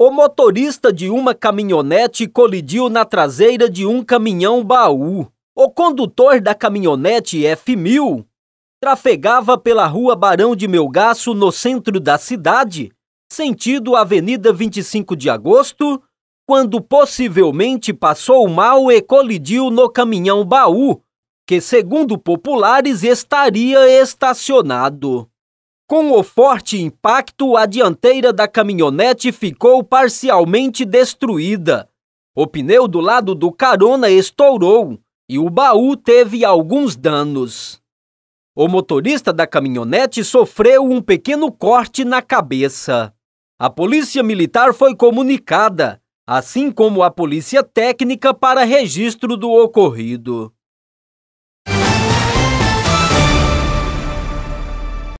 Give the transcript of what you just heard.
O motorista de uma caminhonete colidiu na traseira de um caminhão baú. O condutor da caminhonete F1000 trafegava pela rua Barão de Melgaço, no centro da cidade, sentido Avenida 25 de Agosto, quando possivelmente passou mal e colidiu no caminhão baú, que, segundo populares, estaria estacionado. Com o forte impacto, a dianteira da caminhonete ficou parcialmente destruída. O pneu do lado do carona estourou e o baú teve alguns danos. O motorista da caminhonete sofreu um pequeno corte na cabeça. A polícia militar foi comunicada, assim como a polícia técnica para registro do ocorrido.